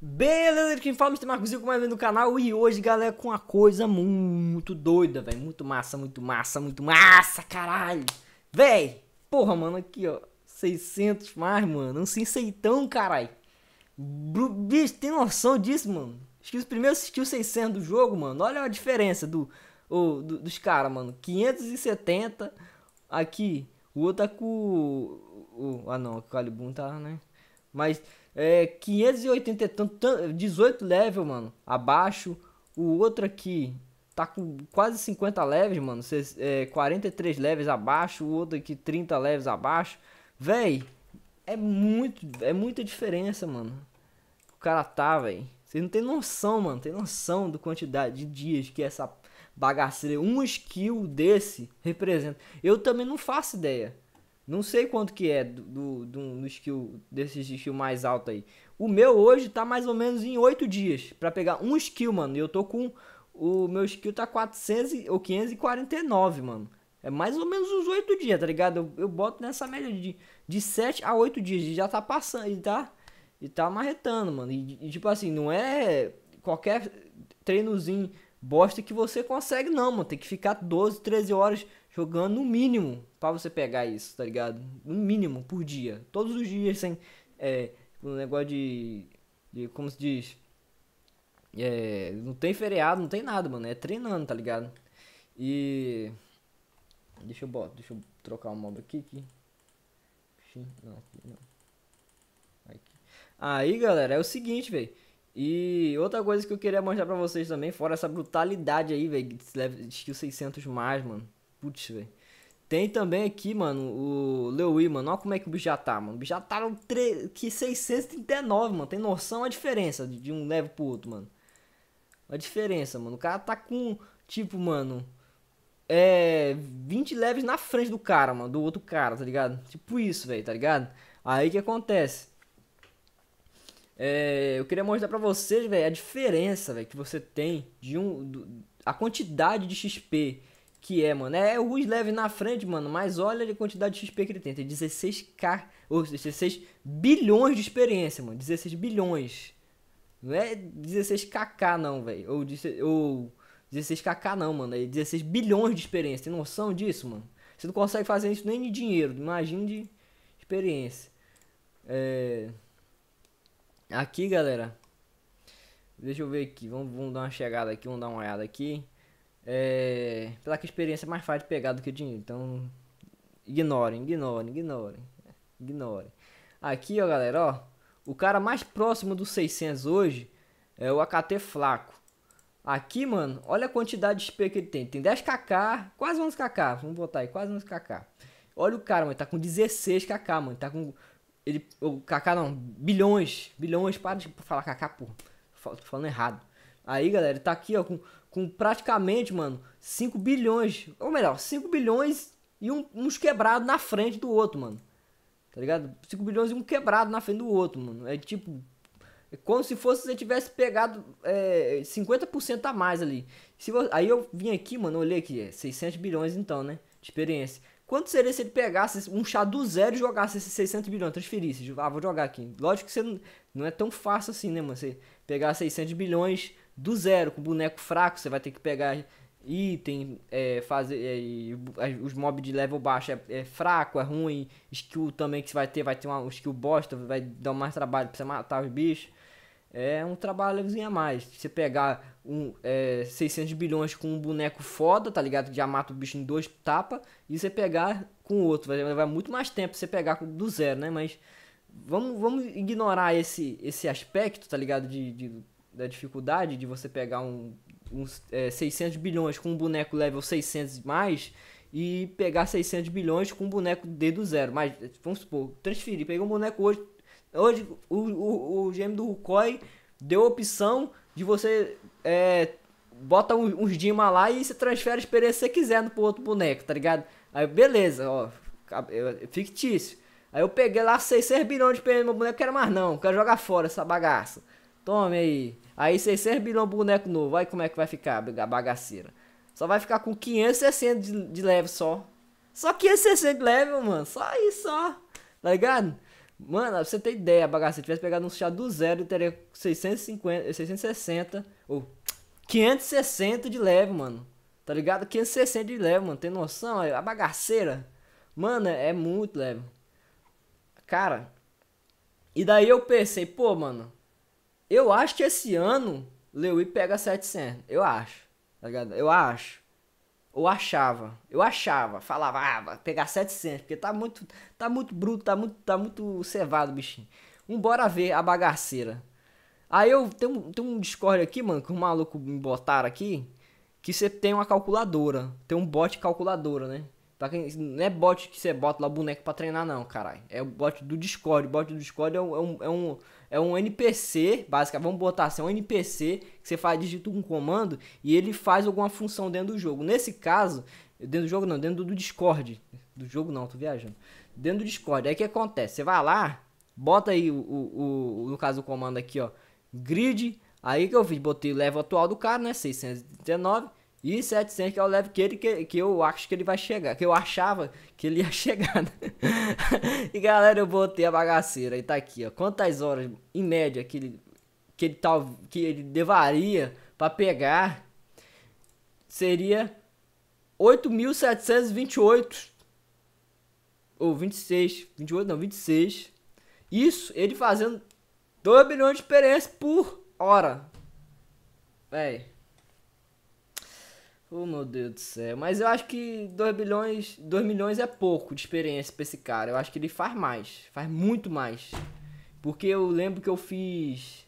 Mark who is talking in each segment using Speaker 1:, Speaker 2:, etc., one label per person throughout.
Speaker 1: Beleza, quem fala, Mr. Marcos Zico mais um do canal e hoje, galera, com uma coisa muito doida, velho, muito massa, muito massa, muito massa, caralho, velho, porra, mano, aqui, ó, 600 mais, mano, um cinceitão, caralho, bicho, tem noção disso, mano, acho que os primeiros assistiu 600 do jogo, mano, olha a diferença do, o, do dos caras, mano, 570 aqui, o outro tá com, o, ah não, o Calibum tá, né, mas é 580 e tanto, 18 level, mano, abaixo. O outro aqui tá com quase 50 levels, mano, é, 43 levels abaixo. O outro aqui 30 levels abaixo. Véi, é muito, é muita diferença, mano. O cara tá, véi. Vocês não tem noção, mano. Tem noção do quantidade de dias que essa bagaceira, um skill desse representa. Eu também não faço ideia. Não sei quanto que é do, do, do, do skill, desses skill mais alto aí. O meu hoje tá mais ou menos em 8 dias para pegar um skill, mano. E eu tô com. O meu skill tá 400 ou 549, mano. É mais ou menos uns 8 dias, tá ligado? Eu, eu boto nessa média de, de 7 a 8 dias. E já tá passando, e tá. E tá marretando, mano. E, e tipo assim, não é qualquer treinozinho bosta que você consegue, não, mano. Tem que ficar 12, 13 horas jogando no mínimo para você pegar isso, tá ligado? No mínimo por dia, todos os dias sem é, um negócio de, de como se diz, é, não tem feriado, não tem nada, mano, é treinando, tá ligado? E deixa eu botar, deixa eu trocar o modo aqui, aqui. Não, aqui não. Aqui. Aí, galera, é o seguinte, velho. E outra coisa que eu queria mostrar pra vocês também, fora essa brutalidade aí, velho, skill 600 mais, mano. Putz, velho. Tem também aqui, mano, o Lewy, mano. Olha como é que o bicho já tá, mano. O bicho já tá no tre... que 639, mano. Tem noção a diferença de um level pro outro, mano. A diferença, mano. O cara tá com, tipo, mano, é 20 levels na frente do cara, mano, do outro cara, tá ligado? Tipo isso, velho, tá ligado? Aí que acontece? É, eu queria mostrar pra vocês, velho, a diferença, velho, que você tem de um do, a quantidade de XP que é, mano. É, é o leve na frente, mano. Mas olha a quantidade de XP que ele tem. Tem 16k, ou 16 bilhões de experiência, mano. 16 bilhões. Não é 16kk, não, velho. Ou, ou 16kk, não, mano. É 16 bilhões de experiência. Tem noção disso, mano? Você não consegue fazer isso nem de dinheiro. Imagina de experiência. É... Aqui, galera. Deixa eu ver aqui. Vamos, vamos dar uma chegada aqui. Vamos dar uma olhada aqui. É, pela que experiência é mais fácil de pegar do que o dinheiro. Então, ignorem, ignorem, ignorem. Ignorem. Aqui, ó, galera, ó. O cara mais próximo dos 600 hoje é o AKT Flaco. Aqui, mano, olha a quantidade de SP que ele tem. Tem 10kk, quase 11kk. Vamos botar aí, quase 11kk. Olha o cara, mano, tá com 16kk, mano. Tá com... Ele... O kk não, bilhões. Bilhões, para de falar kk, pô. Tô falando errado. Aí, galera, tá aqui, ó, com com praticamente, mano, 5 bilhões, ou melhor, 5 bilhões e um, uns quebrados na frente do outro, mano. Tá ligado? 5 bilhões e um quebrado na frente do outro, mano. É tipo. É como se fosse você tivesse pegado é, 50% a mais ali. Se você, aí eu vim aqui, mano, olhei aqui, é 600 bilhões então, né? De experiência. Quanto seria se ele pegasse um chá do zero e jogasse esses 600 bilhões, transferisse? Ah, vou jogar aqui. Lógico que você não, não é tão fácil assim, né, mano? Você pegar 600 bilhões do zero com boneco fraco, você vai ter que pegar item, é, fazer é, os mobs de level baixo é, é, fraco, é ruim, skill também que você vai ter, vai ter uma, um skill bosta, vai dar mais trabalho pra você matar os bichos é um trabalhozinho a mais. Você pegar um, é, 600 bilhões com um boneco foda, tá ligado? Que já mata o bicho em dois tapas. e você pegar com outro. Vai levar muito mais tempo você pegar do zero, né? Mas vamos, vamos ignorar esse, esse aspecto, tá ligado? De, de da dificuldade de você pegar um, uns é, 600 bilhões com um boneco level 600 mais e pegar 600 bilhões com um boneco D do zero. Mas, vamos supor, transferir, Pegar um boneco hoje, Hoje, o, o, o GM do Rucói deu opção de você é, bota uns Dima lá e você transfere a experiência que você quiser pro outro boneco, tá ligado? Aí beleza, ó, é fictício. Aí eu peguei lá 600 bilhões de experiência no meu boneco, quero mais não, quero jogar fora essa bagaça. Tome aí. Aí 600 bilhões boneco novo, vai como é que vai ficar a bagaceira? Só vai ficar com 560 de, de level só. Só 560 de level, mano, só isso, só. Tá ligado? Mano, pra você ter ideia, bagaça, se eu tivesse pegado um chá do zero, eu teria 650, 660 ou 560 de leve, mano. Tá ligado? 560 de leve, mano. Tem noção? É a bagaceira. Mano, é muito leve. Cara, e daí eu pensei, pô, mano, eu acho que esse ano Lewi pega 700. Eu acho, tá ligado? Eu acho eu achava, eu achava, falava, ah, vai pegar 700, porque tá muito, tá muito bruto, tá muito, tá muito cevado, bichinho. Um bora ver a bagaceira. Aí eu tem um, tem um Discord aqui, mano, que um maluco me botaram aqui, que você tem uma calculadora, tem um bot calculadora, né? Pra quem, não é bot que você bota lá boneco pra treinar, não, caralho. É o bot do Discord. O bot do Discord é um, é um, é um, é NPC, basicamente. Vamos botar assim: é um NPC que você faz, digita um comando e ele faz alguma função dentro do jogo. Nesse caso, dentro do jogo não, dentro do Discord. Do jogo não, tô viajando. Dentro do Discord. Aí o que acontece? Você vai lá, bota aí o, o, o no caso o comando aqui, ó. Grid. Aí que eu fiz, botei o level atual do cara, né? 639. E 700 que é o level que, ele, que, que eu acho que ele vai chegar, que eu achava que ele ia chegar. Né? e galera, eu botei a bagaceira e tá aqui, ó. Quantas horas em média que ele que ele tal que ele levaria para pegar seria 8.728 ou 26, 28 não, 26. Isso ele fazendo 2 milhões de experiência por hora. Véi. Oh, meu Deus do céu. Mas eu acho que 2 bilhões, 2 milhões é pouco de experiência pra esse cara. Eu acho que ele faz mais, faz muito mais. Porque eu lembro que eu fiz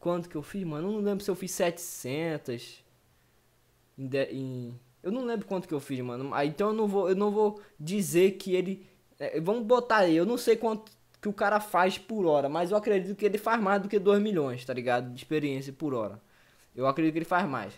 Speaker 1: quanto que eu fiz, mano? Eu não lembro se eu fiz 700 em, de, em eu não lembro quanto que eu fiz, mano. Ah, então eu não vou, eu não vou dizer que ele é, vamos botar aí, eu não sei quanto que o cara faz por hora, mas eu acredito que ele faz mais do que 2 milhões, tá ligado? De experiência por hora. Eu acredito que ele faz mais.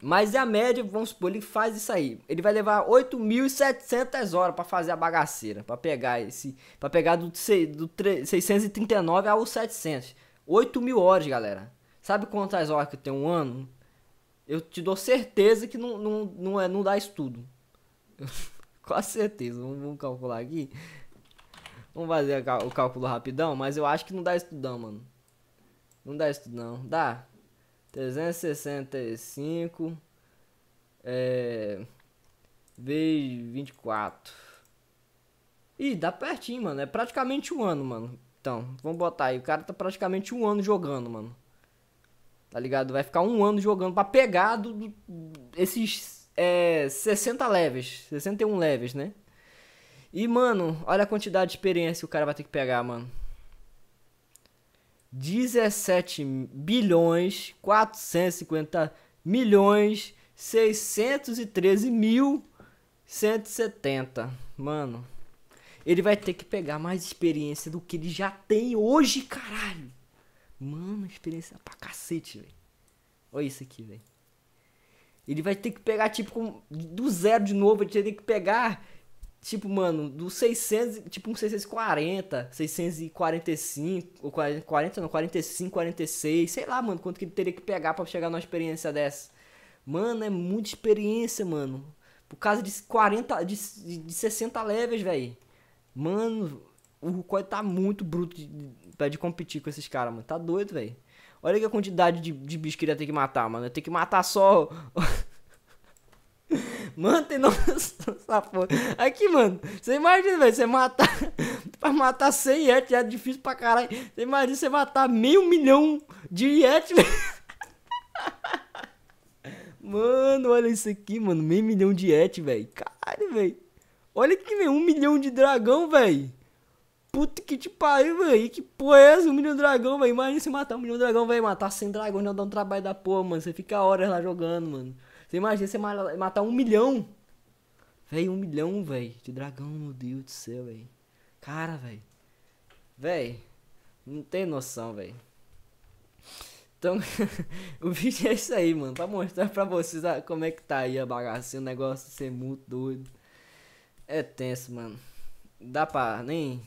Speaker 1: Mas é a média, vamos supor, ele faz isso aí. Ele vai levar 8.700 horas para fazer a bagaceira, para pegar esse, para pegar do, do 639 ao 700. 8 mil horas, galera. Sabe quantas horas que eu tenho um ano? Eu te dou certeza que não, não, não, é, não dá estudo com Quase certeza. Vamos, vamos, calcular aqui. Vamos fazer o cálculo rapidão, mas eu acho que não dá estudo não, mano. Não dá isso não. Dá? 365 é, vezes 24. Ih, dá pertinho, mano. É praticamente um ano, mano. Então, vamos botar aí. O cara tá praticamente um ano jogando, mano. Tá ligado? Vai ficar um ano jogando pra pegar do, do, esses é, 60 levels. 61 levels, né? E, mano, olha a quantidade de experiência que o cara vai ter que pegar, mano. 17 bilhões 450 milhões 613 mil 170. Mano, ele vai ter que pegar mais experiência do que ele já tem hoje, caralho. Mano, experiência pra cacete, velho. Olha isso aqui, velho. Ele vai ter que pegar, tipo, do zero de novo. Ele vai ter que pegar Tipo, mano, dos 600, tipo um 640, 645, ou 40, não, 45, 46, sei lá, mano, quanto que teria que pegar para chegar numa experiência dessa. Mano, é muita experiência, mano. Por causa de 40, de, de 60 levels, velho. Mano, o Rukoi tá muito bruto de, de, de competir com esses caras, mano. Tá doido, velho. Olha que a quantidade de, de bicho que ele ia ter que matar, mano. Ia ter que matar só Mano, tem noção dessa porra. Aqui, mano, você imagina, velho, você matar. pra matar 100 yetes é difícil pra caralho. Você imagina você matar meio milhão de yetes, velho. Mano, olha isso aqui, mano. Meio milhão de yetes, velho. Caralho, velho. Olha que velho. Um milhão de dragão, velho. Puta que te pariu, velho. Que porra é essa? Um milhão de dragão, velho. Imagina você matar um milhão de dragão, velho. Matar 100 dragões já dá um trabalho da porra, mano. Você fica horas lá jogando, mano. Você imagina você matar um milhão. Véi, um milhão, véi. De dragão, meu Deus do céu, véi. Cara, véi. Véi. Não tem noção, véi. Então, o vídeo é isso aí, mano. Pra mostrar pra vocês a, como é que tá aí a bagacinha. O negócio de ser muito doido. É tenso, mano. Dá pra nem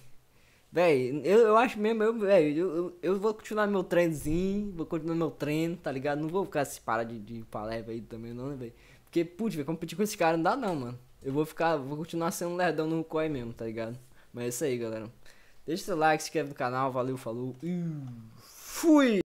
Speaker 1: Véi, eu, eu acho mesmo, eu, véi, eu, eu, vou continuar meu trenzinho vou continuar meu treino, tá ligado? Não vou ficar se parar de, de palestra aí também, não, né, velho? Porque, putz, véio, competir com esse cara não dá, não, mano. Eu vou ficar, vou continuar sendo um lerdão no Rucói mesmo, tá ligado? Mas é isso aí, galera. Deixa seu like, se inscreve no canal, valeu, falou. Fui!